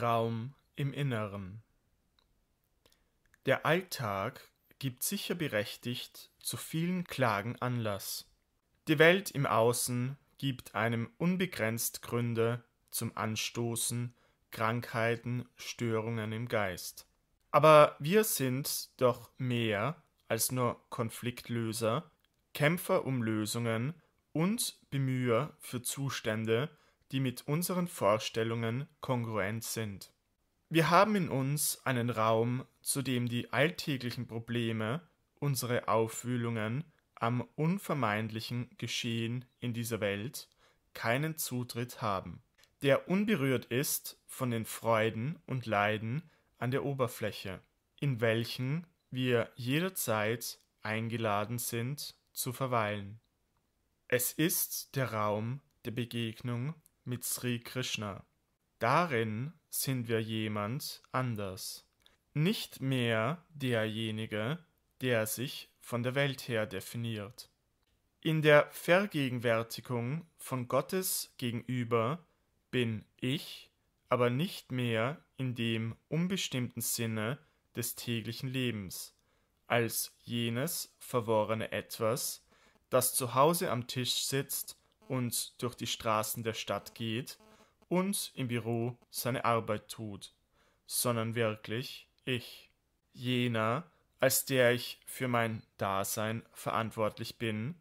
Raum im Inneren. Der Alltag gibt sicher berechtigt zu vielen Klagen Anlass. Die Welt im Außen gibt einem unbegrenzt Gründe zum Anstoßen, Krankheiten, Störungen im Geist. Aber wir sind doch mehr als nur Konfliktlöser, Kämpfer um Lösungen und Bemüher für Zustände, die mit unseren Vorstellungen kongruent sind. Wir haben in uns einen Raum, zu dem die alltäglichen Probleme, unsere Aufwühlungen am unvermeidlichen Geschehen in dieser Welt keinen Zutritt haben, der unberührt ist von den Freuden und Leiden an der Oberfläche, in welchen wir jederzeit eingeladen sind zu verweilen. Es ist der Raum der Begegnung mit Sri Krishna. Darin sind wir jemand anders. Nicht mehr derjenige, der sich von der Welt her definiert. In der Vergegenwärtigung von Gottes gegenüber bin ich, aber nicht mehr in dem unbestimmten Sinne des täglichen Lebens, als jenes verworrene Etwas, das zu Hause am Tisch sitzt und durch die Straßen der Stadt geht und im Büro seine Arbeit tut, sondern wirklich ich. Jener, als der ich für mein Dasein verantwortlich bin,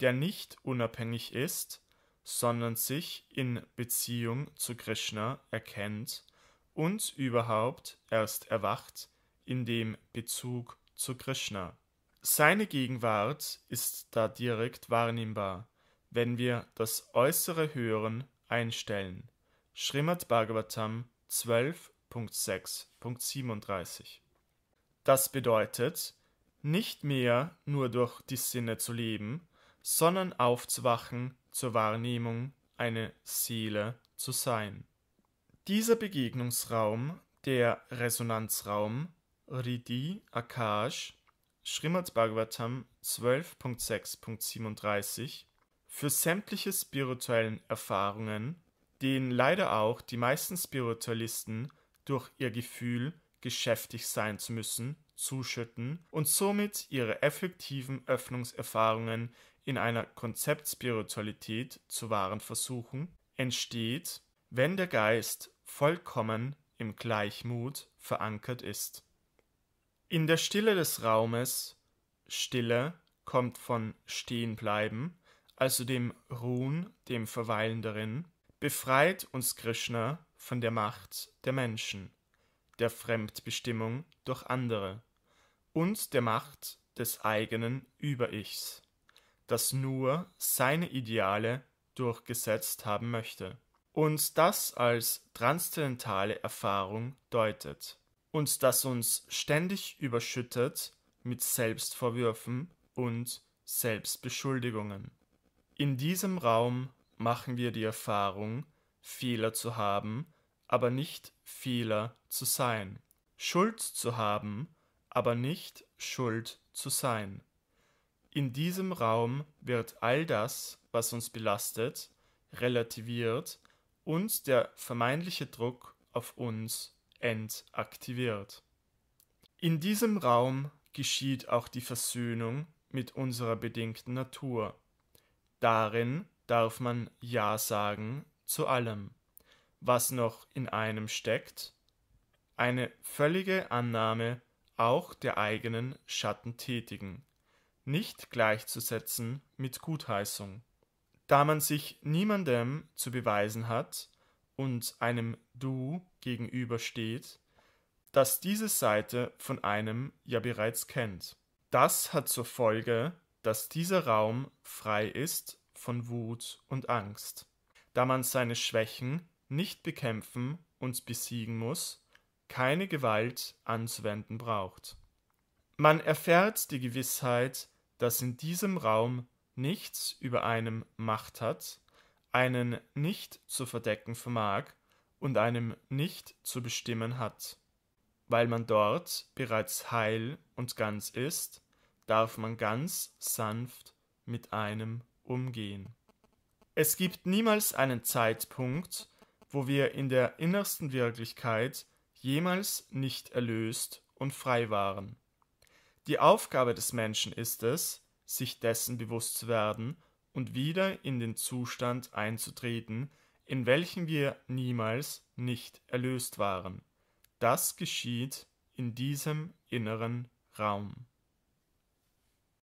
der nicht unabhängig ist, sondern sich in Beziehung zu Krishna erkennt und überhaupt erst erwacht in dem Bezug zu Krishna. Seine Gegenwart ist da direkt wahrnehmbar, wenn wir das äußere Hören einstellen. Srimad Bhagavatam 12.6.37 Das bedeutet, nicht mehr nur durch die Sinne zu leben, sondern aufzuwachen zur Wahrnehmung, eine Seele zu sein. Dieser Begegnungsraum, der Resonanzraum, Ridi Akash, Srimad Bhagavatam 12.6.37 für sämtliche spirituellen Erfahrungen, denen leider auch die meisten Spiritualisten durch ihr Gefühl, geschäftig sein zu müssen, zuschütten und somit ihre effektiven Öffnungserfahrungen in einer Konzeptspiritualität zu wahren versuchen, entsteht, wenn der Geist vollkommen im Gleichmut verankert ist. In der Stille des Raumes, Stille kommt von Stehenbleiben, also dem Ruhen, dem Verweilen darin, befreit uns Krishna von der Macht der Menschen, der Fremdbestimmung durch andere und der Macht des eigenen Überichs, das nur seine Ideale durchgesetzt haben möchte und das als transzendentale Erfahrung deutet und das uns ständig überschüttet mit Selbstvorwürfen und Selbstbeschuldigungen. In diesem Raum machen wir die Erfahrung, Fehler zu haben, aber nicht Fehler zu sein. Schuld zu haben, aber nicht Schuld zu sein. In diesem Raum wird all das, was uns belastet, relativiert und der vermeintliche Druck auf uns entaktiviert. In diesem Raum geschieht auch die Versöhnung mit unserer bedingten Natur. Darin darf man Ja sagen zu allem. Was noch in einem steckt? Eine völlige Annahme auch der eigenen Schatten tätigen. Nicht gleichzusetzen mit Gutheißung. Da man sich niemandem zu beweisen hat und einem Du gegenübersteht, das diese Seite von einem ja bereits kennt. Das hat zur Folge, dass dieser Raum frei ist von Wut und Angst, da man seine Schwächen nicht bekämpfen und besiegen muss, keine Gewalt anzuwenden braucht. Man erfährt die Gewissheit, dass in diesem Raum nichts über einem Macht hat, einen nicht zu verdecken vermag und einem nicht zu bestimmen hat. Weil man dort bereits heil und ganz ist, darf man ganz sanft mit einem umgehen. Es gibt niemals einen Zeitpunkt, wo wir in der innersten Wirklichkeit jemals nicht erlöst und frei waren. Die Aufgabe des Menschen ist es, sich dessen bewusst zu werden und wieder in den Zustand einzutreten, in welchen wir niemals nicht erlöst waren. Das geschieht in diesem inneren Raum.